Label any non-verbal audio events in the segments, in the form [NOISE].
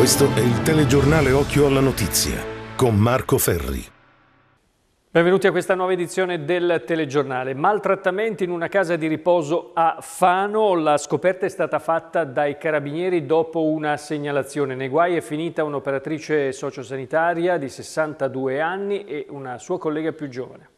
Questo è il telegiornale Occhio alla Notizia con Marco Ferri. Benvenuti a questa nuova edizione del telegiornale. Maltrattamenti in una casa di riposo a Fano. La scoperta è stata fatta dai carabinieri dopo una segnalazione. Nei guai è finita un'operatrice sociosanitaria di 62 anni e una sua collega più giovane.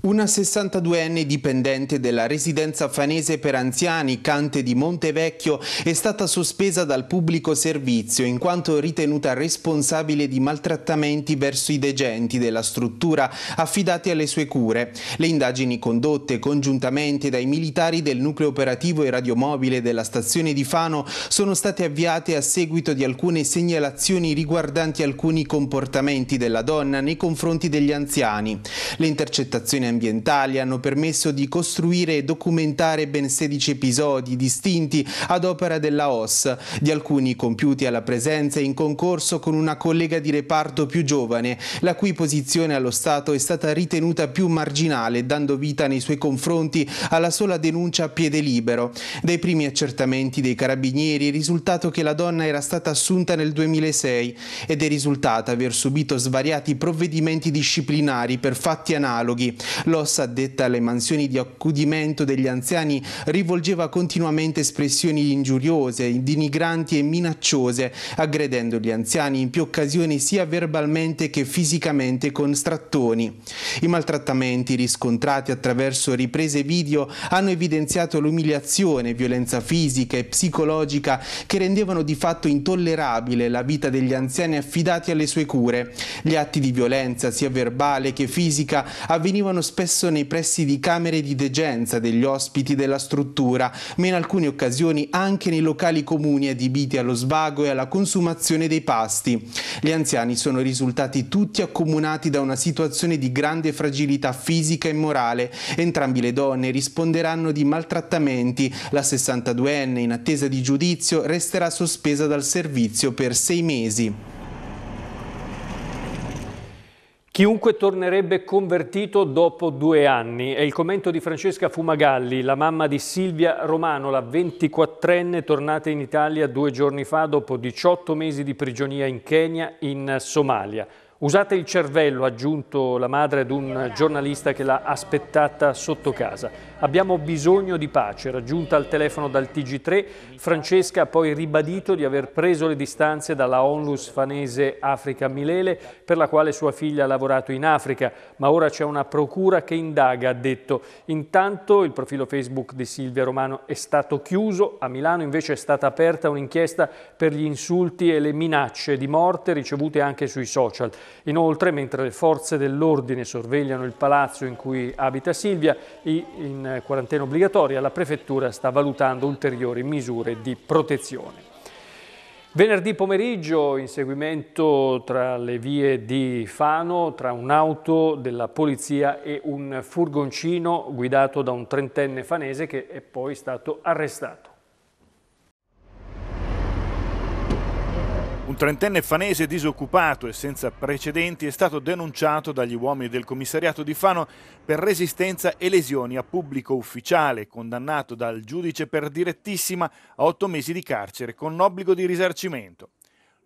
Una 62enne dipendente della residenza fanese per anziani Cante di Montevecchio è stata sospesa dal pubblico servizio in quanto ritenuta responsabile di maltrattamenti verso i degenti della struttura affidati alle sue cure. Le indagini condotte congiuntamente dai militari del nucleo operativo e radiomobile della stazione di Fano sono state avviate a seguito di alcune segnalazioni riguardanti alcuni comportamenti della donna nei confronti degli anziani. Le intercettazioni ambientali hanno permesso di costruire e documentare ben 16 episodi distinti ad opera della OS, di alcuni compiuti alla presenza in concorso con una collega di reparto più giovane, la cui posizione allo Stato è stata ritenuta più marginale, dando vita nei suoi confronti alla sola denuncia a piede libero. Dai primi accertamenti dei carabinieri è risultato che la donna era stata assunta nel 2006 ed è risultata aver subito svariati provvedimenti disciplinari per fatti analoghi, L'ossa addetta alle mansioni di accudimento degli anziani rivolgeva continuamente espressioni ingiuriose, denigranti e minacciose, aggredendo gli anziani in più occasioni sia verbalmente che fisicamente con strattoni. I maltrattamenti riscontrati attraverso riprese video hanno evidenziato l'umiliazione, violenza fisica e psicologica che rendevano di fatto intollerabile la vita degli anziani affidati alle sue cure. Gli atti di violenza, sia verbale che fisica, avvenivano spesso nei pressi di camere di degenza degli ospiti della struttura, ma in alcune occasioni anche nei locali comuni adibiti allo svago e alla consumazione dei pasti. Gli anziani sono risultati tutti accomunati da una situazione di grande fragilità fisica e morale. Entrambi le donne risponderanno di maltrattamenti. La 62enne, in attesa di giudizio, resterà sospesa dal servizio per sei mesi. Chiunque tornerebbe convertito dopo due anni è il commento di Francesca Fumagalli, la mamma di Silvia Romano, la 24enne tornata in Italia due giorni fa dopo 18 mesi di prigionia in Kenya, in Somalia. Usate il cervello, ha aggiunto la madre ad un giornalista che l'ha aspettata sotto casa. Abbiamo bisogno di pace, raggiunta al telefono dal TG3, Francesca ha poi ribadito di aver preso le distanze dalla onlus fanese Africa Milele, per la quale sua figlia ha lavorato in Africa, ma ora c'è una procura che indaga, ha detto. Intanto il profilo Facebook di Silvia Romano è stato chiuso, a Milano invece è stata aperta un'inchiesta per gli insulti e le minacce di morte ricevute anche sui social. Inoltre, mentre le forze dell'ordine sorvegliano il palazzo in cui abita Silvia, in quarantena obbligatoria, la Prefettura sta valutando ulteriori misure di protezione. Venerdì pomeriggio, inseguimento tra le vie di Fano, tra un'auto della polizia e un furgoncino guidato da un trentenne fanese che è poi stato arrestato. trentenne fanese disoccupato e senza precedenti è stato denunciato dagli uomini del commissariato di Fano per resistenza e lesioni a pubblico ufficiale, condannato dal giudice per direttissima a otto mesi di carcere con obbligo di risarcimento.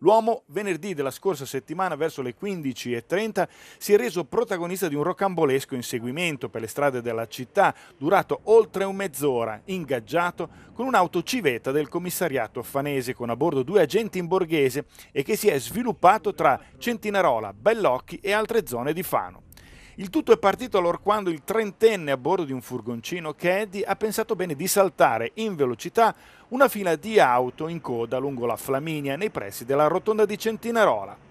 L'uomo venerdì della scorsa settimana verso le 15.30 si è reso protagonista di un rocambolesco inseguimento per le strade della città durato oltre un mezz'ora, ingaggiato con un'auto civetta del commissariato affanese con a bordo due agenti in borghese e che si è sviluppato tra Centinarola, Bellocchi e altre zone di Fano. Il tutto è partito allora quando il trentenne a bordo di un furgoncino Caddy ha pensato bene di saltare in velocità una fila di auto in coda lungo la Flaminia nei pressi della rotonda di Centinarola.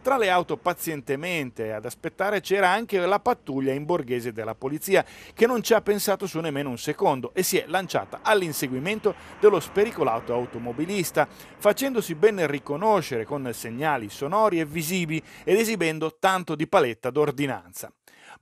Tra le auto pazientemente ad aspettare c'era anche la pattuglia in borghese della polizia che non ci ha pensato su nemmeno un secondo e si è lanciata all'inseguimento dello spericolato automobilista, facendosi ben riconoscere con segnali sonori e visibili ed esibendo tanto di paletta d'ordinanza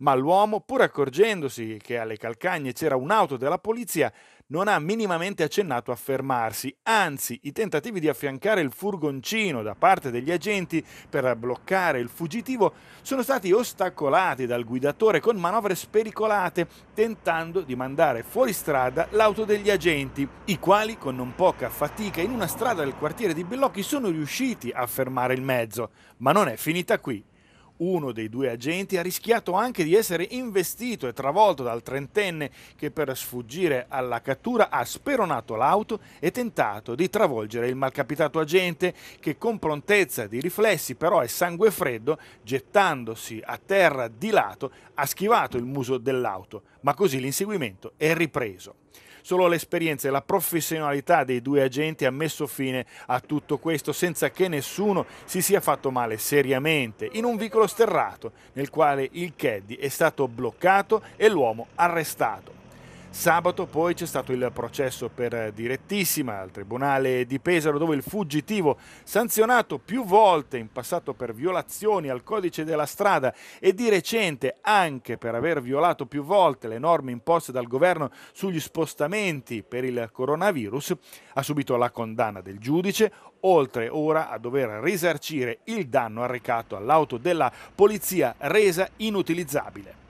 ma l'uomo, pur accorgendosi che alle calcagne c'era un'auto della polizia, non ha minimamente accennato a fermarsi, anzi i tentativi di affiancare il furgoncino da parte degli agenti per bloccare il fuggitivo sono stati ostacolati dal guidatore con manovre spericolate, tentando di mandare fuori strada l'auto degli agenti, i quali con non poca fatica in una strada del quartiere di Bellocchi sono riusciti a fermare il mezzo. Ma non è finita qui. Uno dei due agenti ha rischiato anche di essere investito e travolto dal trentenne che per sfuggire alla cattura ha speronato l'auto e tentato di travolgere il malcapitato agente che con prontezza di riflessi però e sangue freddo, gettandosi a terra di lato, ha schivato il muso dell'auto, ma così l'inseguimento è ripreso. Solo l'esperienza e la professionalità dei due agenti ha messo fine a tutto questo senza che nessuno si sia fatto male seriamente in un vicolo sterrato nel quale il Caddy è stato bloccato e l'uomo arrestato. Sabato poi c'è stato il processo per direttissima al Tribunale di Pesaro dove il fuggitivo, sanzionato più volte in passato per violazioni al codice della strada e di recente anche per aver violato più volte le norme imposte dal governo sugli spostamenti per il coronavirus, ha subito la condanna del giudice, oltre ora a dover risarcire il danno arrecato all'auto della polizia resa inutilizzabile.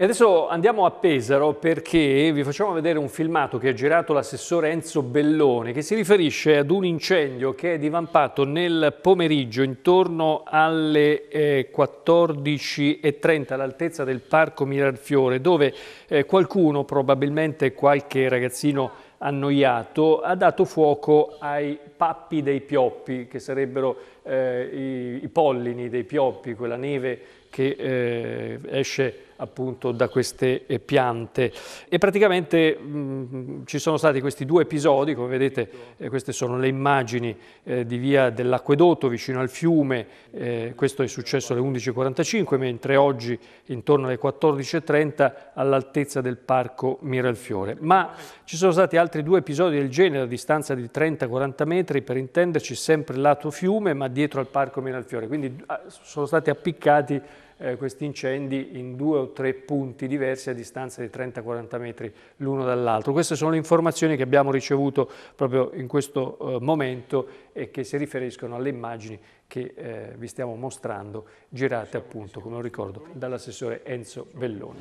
E adesso andiamo a Pesaro perché vi facciamo vedere un filmato che ha girato l'assessore Enzo Bellone che si riferisce ad un incendio che è divampato nel pomeriggio intorno alle 14.30 eh, all'altezza del Parco Mirarfiore dove eh, qualcuno, probabilmente qualche ragazzino annoiato, ha dato fuoco ai pappi dei pioppi che sarebbero eh, i, i, pollini dei pioppi, quella neve che eh, esce appunto da queste eh, piante. E praticamente mh, mm, ci sono stati questi due episodi, come vedete eh, queste sono le immagini eh, di via dell'acquedotto vicino al fiume, eh, questo è successo alle 11.45, mentre oggi intorno alle 14.30 all'altezza del parco Miralfiore. Ma ci sono stati altri due episodi del genere a distanza di 30-40 metri, per intenderci sempre lato fiume, ma dietro al parco Miralfiore, quindi ah, sono stati appiccati eh, questi incendi in due o tre punti diversi a distanza di 30-40 metri l'uno dall'altro. Queste sono le informazioni che abbiamo ricevuto proprio in questo eh, momento e che si riferiscono alle immagini che eh, vi stiamo mostrando, girate appunto, come lo ricordo, dall'assessore Enzo Belloni.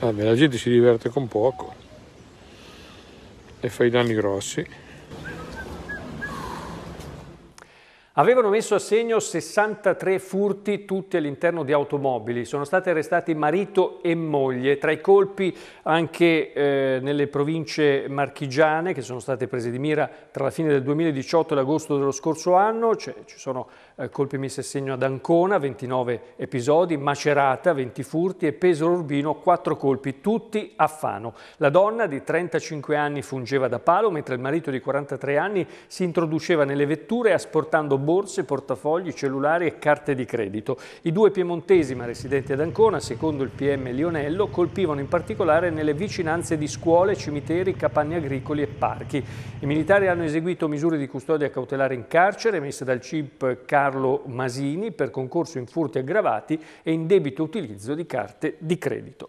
Vabbè, la gente si diverte con poco e fa i danni grossi. Avevano messo a segno 63 furti tutti all'interno di automobili. Sono stati arrestati marito e moglie, tra i colpi anche eh, nelle province marchigiane che sono state prese di mira tra la fine del 2018 e l'agosto dello scorso anno. Cioè, ci sono eh, colpi messi a segno ad Ancona, 29 episodi, Macerata, 20 furti e Pesaro Urbino, 4 colpi, tutti a Fano. La donna di 35 anni fungeva da palo, mentre il marito di 43 anni si introduceva nelle vetture asportando borse, portafogli, cellulari e carte di credito. I due piemontesi, ma residenti ad Ancona, secondo il PM Lionello, colpivano in particolare nelle vicinanze di scuole, cimiteri, capanni agricoli e parchi. I militari hanno eseguito misure di custodia cautelare in carcere, messe dal CIP Car Carlo Masini per concorso in furti aggravati e in debito utilizzo di carte di credito.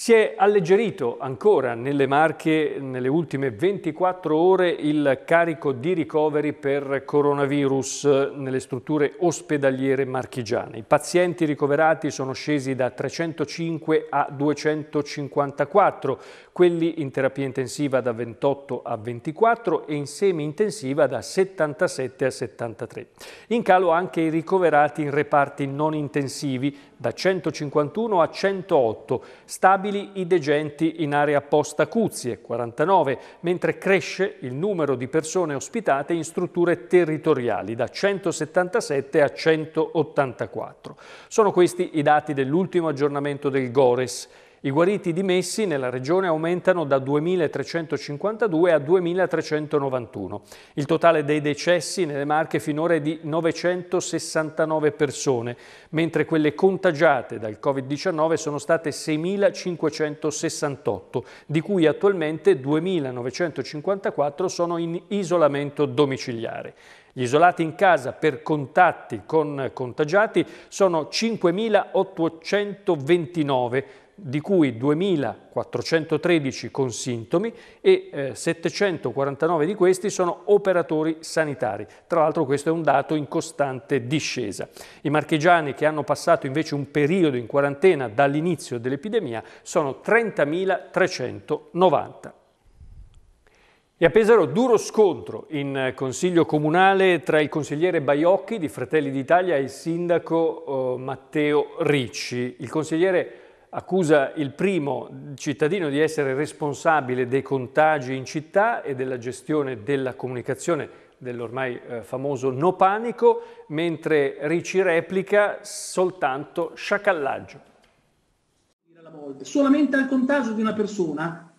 Si è alleggerito ancora nelle Marche nelle ultime 24 ore il carico di ricoveri per coronavirus nelle strutture ospedaliere marchigiane. I pazienti ricoverati sono scesi da 305 a 254, quelli in terapia intensiva da 28 a 24 e in semi-intensiva da 77 a 73. In calo anche i ricoverati in reparti non intensivi da 151 a 108, stabili i degenti in area post-acuzie, 49, mentre cresce il numero di persone ospitate in strutture territoriali, da 177 a 184. Sono questi i dati dell'ultimo aggiornamento del GORES. I guariti dimessi nella regione aumentano da 2.352 a 2.391. Il totale dei decessi nelle Marche finora è di 969 persone, mentre quelle contagiate dal Covid-19 sono state 6.568, di cui attualmente 2.954 sono in isolamento domiciliare. Gli isolati in casa per contatti con contagiati sono 5.829, di cui 2.413 con sintomi e 749 eh, di questi sono operatori sanitari. Tra l'altro questo è un dato in costante discesa. I marchigiani che hanno passato invece un periodo in quarantena dall'inizio dell'epidemia sono 30.390. E a Pesaro duro scontro in eh, consiglio comunale tra il consigliere Baiocchi di Fratelli d'Italia e il sindaco eh, Matteo Ricci. Il consigliere accusa il primo cittadino di essere responsabile dei contagi in città e della gestione della comunicazione dell'ormai eh, famoso no panico, mentre Ricci replica soltanto sciacallaggio. Solamente al contagio di una persona,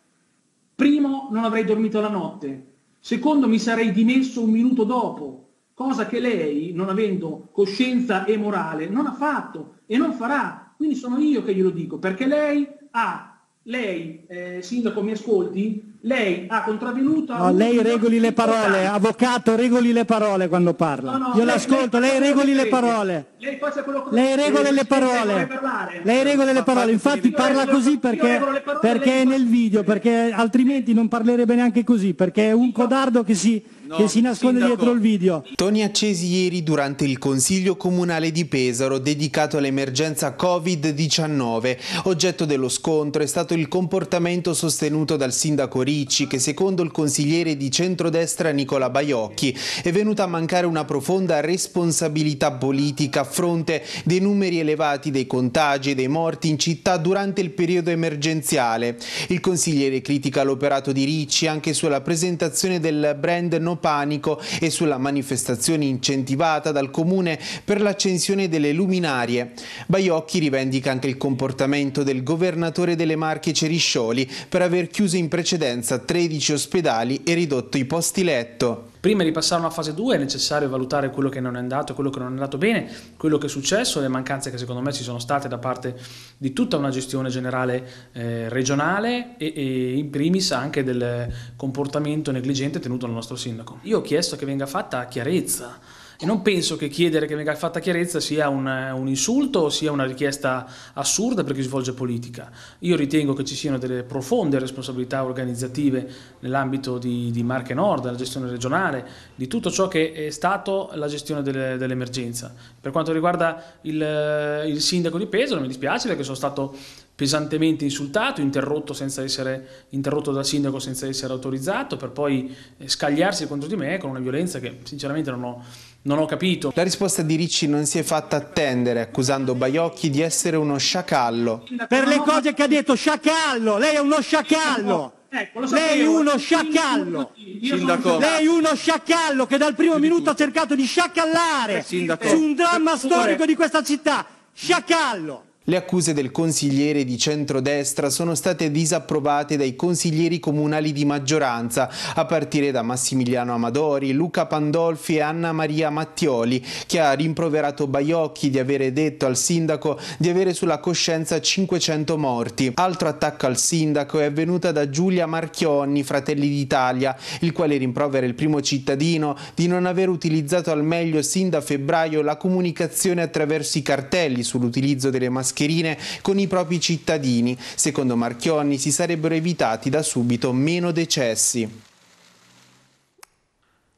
primo non avrei dormito la notte, secondo mi sarei dimesso un minuto dopo, cosa che lei, non avendo coscienza e morale, non ha fatto e non farà quindi sono io che glielo dico, perché lei ha, lei, eh, sindaco mi ascolti, lei ha contravvenuto... No, lei regoli le parole, avvocato regoli le parole quando parla. No, no, io l'ascolto, lei, lei regoli le parole. Lei faccia quello che Lei regola le parole. Lei regola le parole, infatti io parla regolo, così perché, parole, perché è nel video, perché altrimenti non parlerebbe neanche così, perché è un codardo che si no, che si nasconde sindaco. dietro il video. Toni accesi ieri durante il Consiglio Comunale di Pesaro dedicato all'emergenza Covid-19. Oggetto dello scontro è stato il comportamento sostenuto dal sindaco Ricci che secondo il consigliere di centrodestra Nicola Baiocchi è venuta a mancare una profonda responsabilità politica a fronte dei numeri elevati dei contagi e dei morti in città durante il periodo emergenziale. Il consigliere critica l'operato di Ricci anche sulla presentazione del brand No panico e sulla manifestazione incentivata dal Comune per l'accensione delle luminarie. Baiocchi rivendica anche il comportamento del governatore delle Marche Ceriscioli per aver chiuso in precedenza 13 ospedali e ridotto i posti letto. Prima di passare a una fase 2 è necessario valutare quello che non è andato, quello che non è andato bene, quello che è successo, le mancanze che secondo me ci sono state da parte di tutta una gestione generale eh, regionale e, e, in primis anche del comportamento negligente tenuto dal nostro sindaco. Io ho chiesto che venga fatta chiarezza e non penso che chiedere che venga fatta chiarezza sia un, un insulto o sia una richiesta assurda per chi svolge politica. Io ritengo che ci siano delle profonde responsabilità organizzative nell'ambito di, di Marche Nord, della gestione regionale, di tutto ciò che è stato la gestione dell'emergenza. per quanto riguarda il, il sindaco di Pesaro, mi dispiace perché sono stato pesantemente insultato, interrotto, essere, interrotto, dal sindaco senza essere autorizzato, per poi eh, scagliarsi contro di me con una violenza che sinceramente non ho, non ho capito. La risposta di Ricci non si è fatta attendere, accusando Baiocchi di essere uno sciacallo. Per le cose che ha detto, sciacallo, lei è uno sciacallo! Ecco, lei è uno sciacallo. Sindaco. Lei è uno sciacallo che dal primo minuto ha cercato di sciacallare Sindaco. su un dramma storico di questa città. Sciacallo. Le accuse del consigliere di centrodestra sono state disapprovate dai consiglieri comunali di maggioranza, a partire da Massimiliano Amadori, Luca Pandolfi e Anna Maria Mattioli, che ha rimproverato Baiocchi di avere detto al sindaco di avere sulla coscienza 500 morti. Altro attacco al sindaco è avvenuto da Giulia Marchionni, Fratelli d'Italia, il quale rimprovera il primo cittadino di non aver utilizzato al meglio sin da febbraio la comunicazione attraverso i cartelli sull'utilizzo delle mascherine mascherine con i propri cittadini. Secondo Marchionni si sarebbero evitati da subito meno decessi.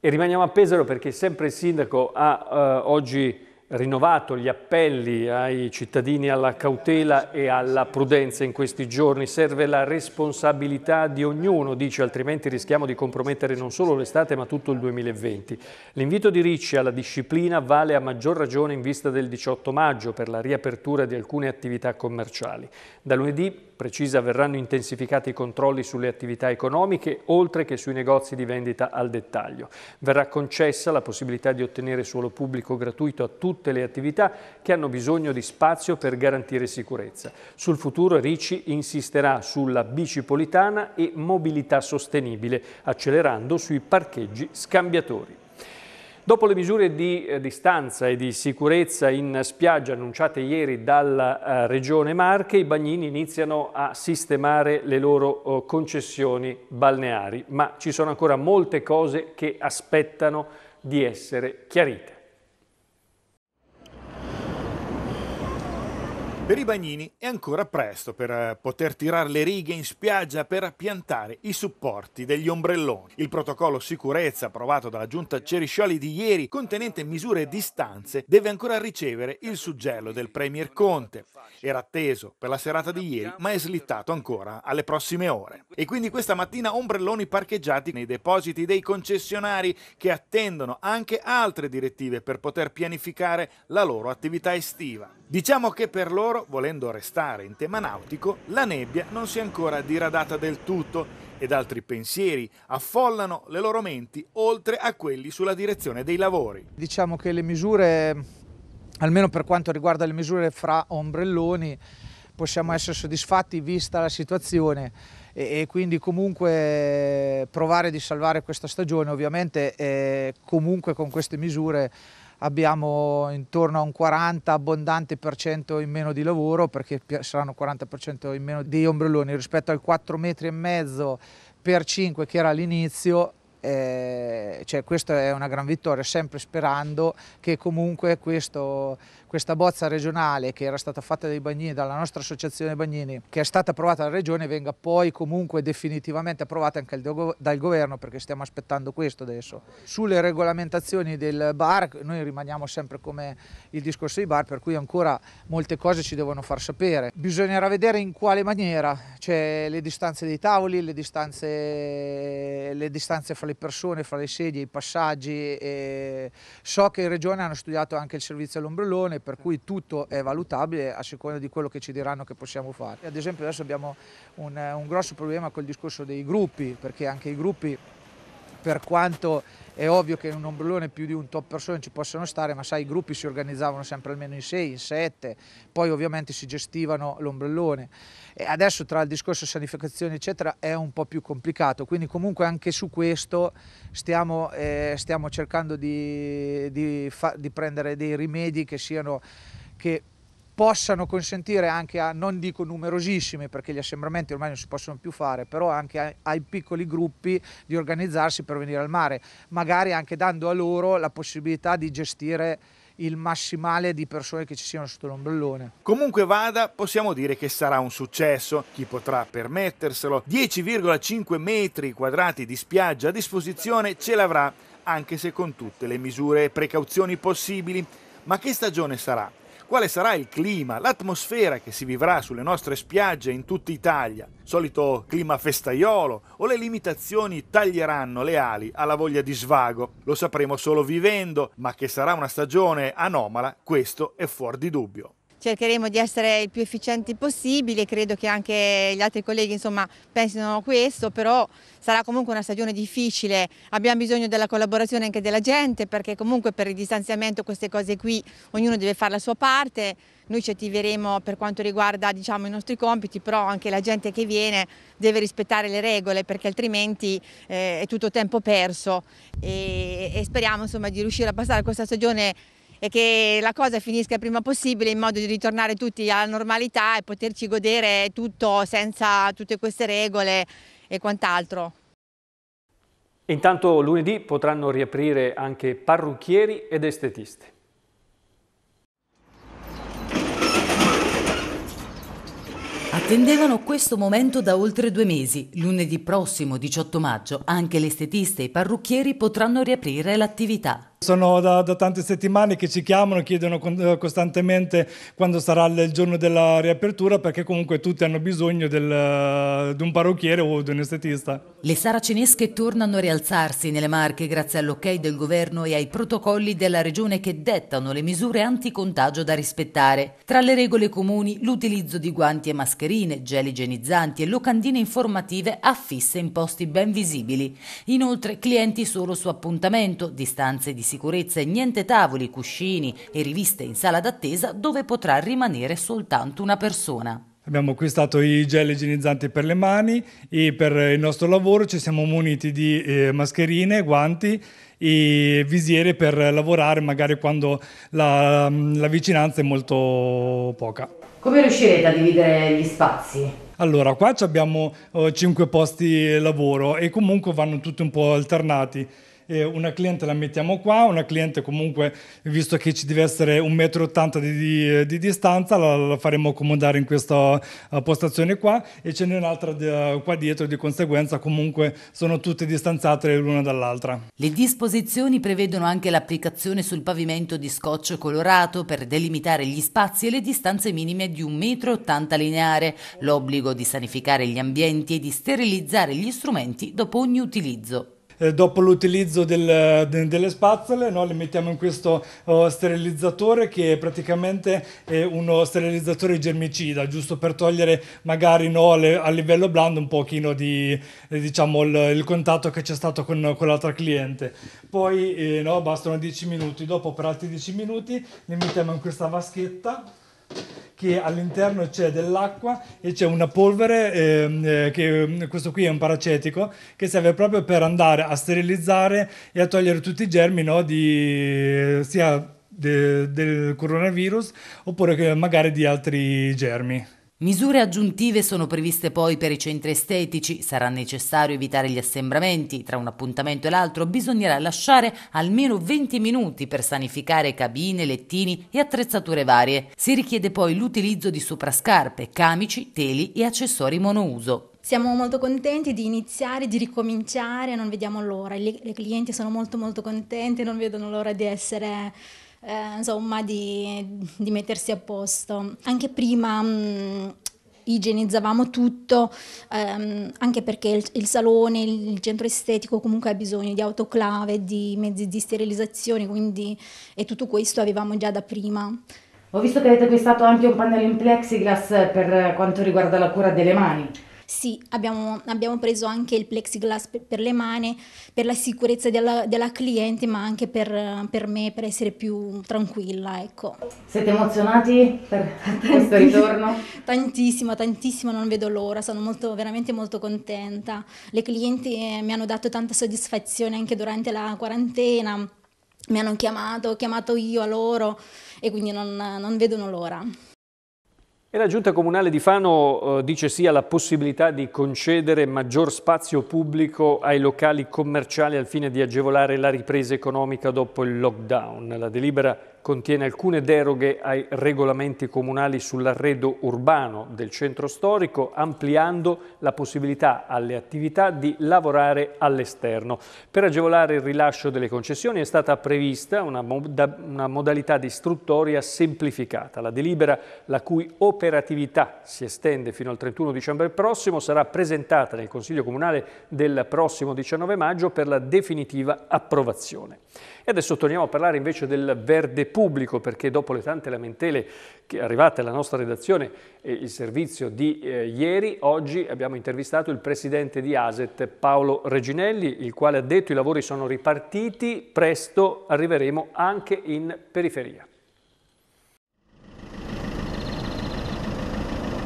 E rimaniamo a Pesaro perché sempre il sindaco ha eh, oggi rinnovato gli appelli ai cittadini alla cautela e alla prudenza in questi giorni. Serve la responsabilità di ognuno, dice, altrimenti rischiamo di compromettere non solo l'estate ma tutto il 2020. L'invito di Ricci alla disciplina vale a maggior ragione in vista del 18 maggio per la riapertura di alcune attività commerciali. Da lunedì precisa verranno intensificati i controlli sulle attività economiche oltre che sui negozi di vendita al dettaglio. Verrà concessa la possibilità di ottenere suolo pubblico gratuito a tutte le attività che hanno bisogno di spazio per garantire sicurezza. Sul futuro Ricci insisterà sulla bicipolitana e mobilità sostenibile, accelerando sui parcheggi scambiatori. Dopo le misure di eh, distanza e di sicurezza in spiaggia annunciate ieri dalla eh, Regione Marche, i bagnini iniziano a sistemare le loro oh, concessioni balneari, ma ci sono ancora molte cose che aspettano di essere chiarite. Per i bagnini è ancora presto per eh, poter tirare le righe in spiaggia per piantare i supporti degli ombrelloni. Il protocollo sicurezza approvato dalla giunta Ceriscioli di ieri, contenente misure e distanze, deve ancora ricevere il suggello del Premier Conte. Era atteso per la serata di ieri, ma è slittato ancora alle prossime ore. E quindi questa mattina ombrelloni parcheggiati nei depositi dei concessionari che attendono anche altre direttive per poter pianificare la loro attività estiva. Diciamo che per loro, volendo restare in tema nautico, la nebbia non si è ancora diradata del tutto ed altri pensieri affollano le loro menti oltre a quelli sulla direzione dei lavori. Diciamo che le misure, almeno per quanto riguarda le misure fra ombrelloni, possiamo essere soddisfatti vista la situazione e, e, quindi comunque provare di salvare questa stagione ovviamente eh, comunque con queste misure abbiamo intorno a un 40 abbondante per cento in meno di lavoro perché saranno 40% in meno di ombrelloni rispetto al 4 metri e mezzo per 5 che era all'inizio eh, cioè questa è una gran vittoria sempre sperando che comunque questo, questa bozza regionale che era stata fatta dai bagnini, dalla nostra associazione bagnini, che è stata approvata dalla regione, venga poi comunque definitivamente approvata anche dal governo perché stiamo aspettando questo adesso. Sulle regolamentazioni del bar, noi rimaniamo sempre come il discorso dei bar, per cui ancora molte cose ci devono far sapere. Bisognerà vedere in quale maniera, cioè le distanze dei tavoli, le distanze, le distanze fra le persone, fra le sedie, i passaggi. so che in regione hanno studiato anche il servizio all'ombrellone, per cui tutto è valutabile a seconda di quello che ci diranno che possiamo fare. Ad esempio adesso abbiamo un, un grosso problema col discorso dei gruppi, perché anche i gruppi per quanto è ovvio che in un ombrellone più di un top persone ci possano stare, ma sai, i gruppi si organizzavano sempre almeno in 6, in 7, poi ovviamente si gestivano l'ombrellone. adesso tra il discorso sanificazione eccetera è un po' più complicato, quindi comunque anche su questo stiamo, eh, stiamo cercando di, di, di prendere dei rimedi che siano che possano consentire anche a, non dico numerosissimi perché gli assembramenti ormai non si possono più fare, però anche ai piccoli gruppi di organizzarsi per venire al mare, magari anche dando a loro la possibilità di gestire il massimale di persone che ci siano sotto l'ombrellone. Comunque vada, possiamo dire che sarà un successo, chi potrà permetterselo. 10,5 metri quadrati di spiaggia a disposizione ce l'avrà, anche se con tutte le misure e precauzioni possibili. Ma che stagione sarà? quale sarà il clima, l'atmosfera che si vivrà sulle nostre spiagge in tutta Italia, solito clima festaiolo o le limitazioni taglieranno le ali alla voglia di svago. Lo sapremo solo vivendo, ma che sarà una stagione anomala, questo è fuori di dubbio cercheremo di essere il più efficienti possibile, credo che anche gli altri colleghi insomma, pensino questo, però sarà comunque una stagione difficile, abbiamo bisogno della collaborazione anche della gente perché comunque per il distanziamento queste cose qui ognuno deve fare la sua parte, noi ci attiveremo per quanto riguarda diciamo, i nostri compiti, però anche la gente che viene deve rispettare le regole perché altrimenti eh, è tutto tempo perso e, e speriamo insomma, di riuscire a passare questa stagione e che la cosa finisca il prima possibile in modo di ritornare tutti alla normalità e poterci godere tutto senza tutte queste regole e quant'altro. Intanto lunedì potranno riaprire anche parrucchieri ed estetisti. Attendevano questo momento da oltre due mesi. Lunedì prossimo, 18 maggio, anche le estetiste e i parrucchieri potranno riaprire l'attività. Sono da, da, tante settimane che ci chiamano, chiedono eh, costantemente quando sarà il giorno della riapertura perché comunque tutti hanno bisogno del, eh, di un parrucchiere o di un estetista. Le saracinesche tornano a rialzarsi nelle Marche grazie all'ok del governo e ai protocolli della regione che dettano le misure anticontagio da rispettare. Tra le regole comuni l'utilizzo di guanti e mascherine, gel igienizzanti e locandine informative affisse in posti ben visibili. Inoltre clienti solo su appuntamento, distanze di sicurezza sicurezza e niente tavoli, cuscini e riviste in sala d'attesa dove potrà rimanere soltanto una persona. Abbiamo acquistato i gel igienizzanti per le mani e per il nostro lavoro ci siamo muniti di eh, mascherine, guanti e visiere per lavorare magari quando la, la vicinanza è molto poca. Come riuscirete a dividere gli spazi? Allora, qua abbiamo eh, 5 posti lavoro e comunque vanno tutti un po' alternati eh, una cliente la mettiamo qua, una cliente comunque, visto che ci deve essere 1,80 m di, di, eh, di distanza, la, la, faremo accomodare in questa eh, postazione qua e ce n'è un'altra di, qua dietro, di conseguenza comunque sono tutte distanziate l'una dall'altra. Le disposizioni prevedono anche l'applicazione sul pavimento di scotch colorato per delimitare gli spazi e le distanze minime di un metro e ottanta lineare, l'obbligo di sanificare gli ambienti e di sterilizzare gli strumenti dopo ogni utilizzo. Eh, dopo l'utilizzo del, de, delle spazzole no? le mettiamo in questo oh, sterilizzatore che è praticamente è uno sterilizzatore germicida, giusto per togliere magari no, le, a livello blando un pochino di, eh, diciamo, il, il, contatto che c'è stato con, con l'altra cliente. Poi eh, no, bastano 10 minuti, dopo per altri 10 minuti le mettiamo in questa vaschetta che all'interno c'è dell'acqua e c'è una polvere, ehm, eh, che, mm, questo qui è un paracetico, che serve proprio per andare a sterilizzare e a togliere tutti i germi no, di, eh, sia de, del coronavirus oppure magari di altri germi. Misure aggiuntive sono previste poi per i centri estetici, sarà necessario evitare gli assembramenti, tra un appuntamento e l'altro bisognerà lasciare almeno 20 minuti per sanificare cabine, lettini e attrezzature varie. Si richiede poi l'utilizzo di soprascarpe, camici, teli e accessori monouso. Siamo molto contenti di iniziare, di ricominciare, non vediamo l'ora. Le, le clienti sono molto molto contenti, non vedono l'ora di essere eh, insomma, di, di, mettersi a posto. Anche prima mh, mm, igienizzavamo tutto, ehm, anche perché il, il, salone, il centro estetico comunque ha bisogno di autoclave, di mezzi di sterilizzazione, quindi e tutto questo avevamo già da prima. Ho visto che avete acquistato anche un pannello in plexiglass per eh, quanto riguarda la cura delle mani. Sì, abbiamo, abbiamo preso anche il plexiglass per, le mani, per la sicurezza della, della cliente, ma anche per, per, me, per essere più tranquilla. Ecco. Siete emozionati per [LAUGHS] questo ritorno? tantissimo, tantissimo, non vedo l'ora, sono molto, veramente molto contenta. Le clienti eh, mi hanno dato tanta soddisfazione anche durante la quarantena mi hanno chiamato, ho chiamato io a loro e quindi non, non vedono l'ora. E la Giunta Comunale di Fano eh, dice sì alla possibilità di concedere maggior spazio pubblico ai locali commerciali al fine di agevolare la ripresa economica dopo il lockdown. La delibera contiene alcune deroghe ai regolamenti comunali sull'arredo urbano del centro storico, ampliando la possibilità alle attività di lavorare all'esterno. Per agevolare il rilascio delle concessioni è stata prevista una, moda una modalità di istruttoria semplificata. La delibera, la cui operatività si estende fino al 31 dicembre prossimo, sarà presentata nel Consiglio Comunale del prossimo 19 maggio per la definitiva approvazione. E adesso torniamo a parlare invece del verde pubblico, perché dopo le tante lamentele che arrivate alla nostra redazione e il servizio di eh, ieri, oggi abbiamo intervistato il presidente di ASET, Paolo Reginelli, il quale ha detto i lavori sono ripartiti, presto arriveremo anche in periferia.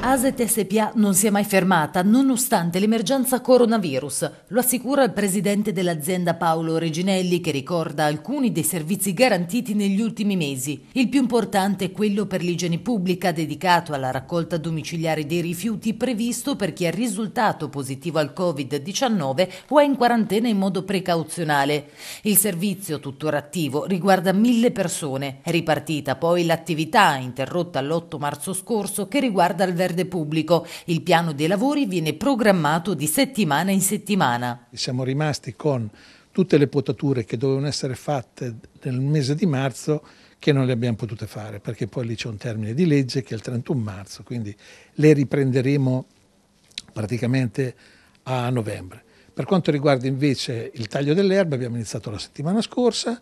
ASET SPA non si è mai fermata nonostante l'emergenza coronavirus, lo assicura il presidente dell'azienda Paolo Reginelli che ricorda alcuni dei servizi garantiti negli ultimi mesi. Il più importante è quello per l'igiene pubblica dedicato alla raccolta domiciliare dei rifiuti previsto per chi è risultato positivo al Covid-19 o è in quarantena in modo precauzionale. Il servizio, tuttora attivo, riguarda mille persone. È ripartita poi l'attività, interrotta l'8 marzo scorso, che riguarda il vertice verde pubblico. Il piano dei lavori viene programmato di settimana in settimana. Siamo rimasti con tutte le potature che dovevano essere fatte nel mese di marzo che non le abbiamo potute fare perché poi lì c'è un termine di legge che è il 31 marzo, quindi le riprenderemo praticamente a novembre. Per quanto riguarda invece il taglio dell'erba abbiamo iniziato la settimana scorsa,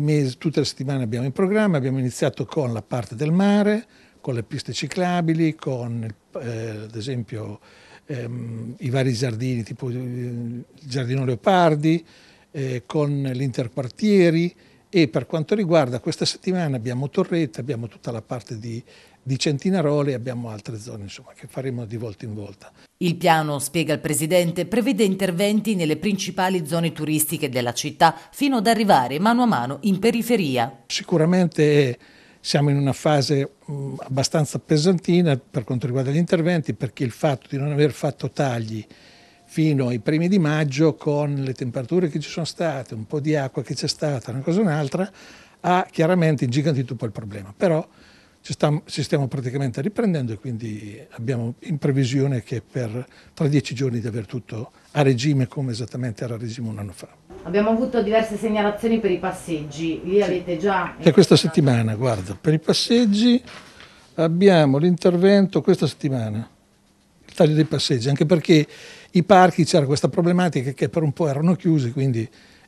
mesi, tutte le settimane abbiamo in programma, abbiamo iniziato con la parte del mare, con le piste ciclabili, con eh, ad esempio ehm, i vari giardini tipo eh, il giardino Leopardi, eh, con l'interquartieri e per quanto riguarda questa settimana abbiamo Torretta, abbiamo tutta la parte di, di Centinarole e abbiamo altre zone insomma, che faremo di volta in volta. Il piano, spiega il Presidente, prevede interventi nelle principali zone turistiche della città fino ad arrivare mano a mano in periferia. Sicuramente siamo in una fase mh, abbastanza pesantina per quanto riguarda gli interventi perché il fatto di non aver fatto tagli fino ai primi di maggio con le temperature che ci sono state, un po' di acqua che c'è stata, una cosa o un'altra, ha chiaramente ingigantito un po' il problema. Però ci, sta, ci, stiamo praticamente riprendendo e quindi abbiamo in previsione che per, tra dieci giorni di aver tutto a regime come esattamente era a regime un anno fa. Abbiamo avuto diverse segnalazioni per i passeggi, lì avete già... È questa settimana, guarda, per i passeggi abbiamo l'intervento questa settimana, il taglio dei passeggi, anche perché i parchi c'era questa problematica che per un po' erano chiusi, quindi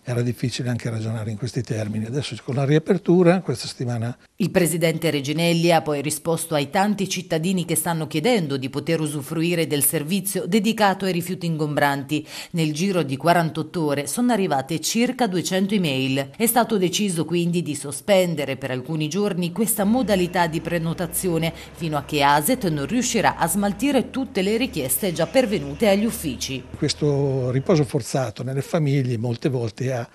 era difficile anche ragionare in questi termini. Adesso con la riapertura, questa settimana... Il presidente Reginelli ha poi risposto ai tanti cittadini che stanno chiedendo di poter usufruire del servizio dedicato ai rifiuti ingombranti. Nel giro di 48 ore sono arrivate circa 200 email. È stato deciso quindi di sospendere per alcuni giorni questa modalità di prenotazione fino a che ASET non riuscirà a smaltire tutte le richieste già pervenute agli uffici. Questo riposo forzato nelle famiglie molte volte ha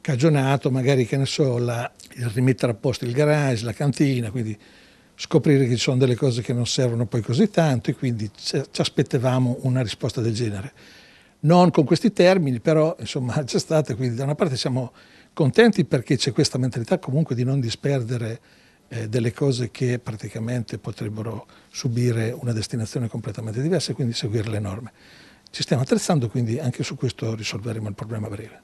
cagionato magari, che ne so, la, il rimettere a posto il garage, la cantina, quindi scoprire che ci sono delle cose che non servono poi così tanto e quindi ci aspettavamo una risposta del genere. Non con questi termini, però insomma [LAUGHS] c'è stata, quindi da una parte siamo contenti perché c'è questa mentalità comunque di non disperdere eh, delle cose che praticamente potrebbero subire una destinazione completamente diversa e quindi seguire le norme. Ci stiamo attrezzando, quindi anche su questo risolveremo il problema a breve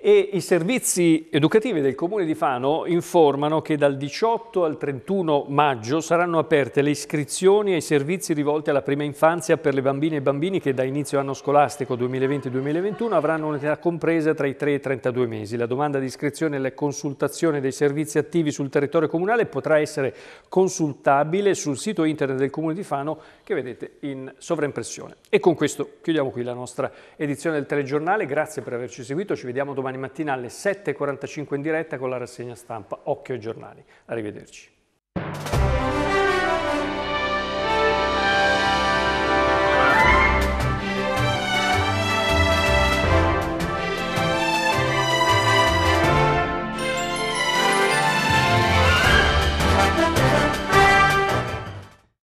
e i servizi educativi del Comune di Fano informano che dal 18 al 31 maggio saranno aperte le iscrizioni ai servizi rivolti alla prima infanzia per le bambine e bambini che da inizio anno scolastico 2020-2021 avranno un'età compresa tra i 3 e i 32 mesi. La domanda di iscrizione e la consultazione dei servizi attivi sul territorio comunale potrà essere consultabile sul sito internet del Comune di Fano che vedete in sovraimpressione. E con questo chiudiamo qui la nostra edizione del telegiornale. Grazie per averci seguito, ci vediamo domani domani mattina alle 7.45 in diretta con la rassegna stampa Occhio ai giornali. Arrivederci.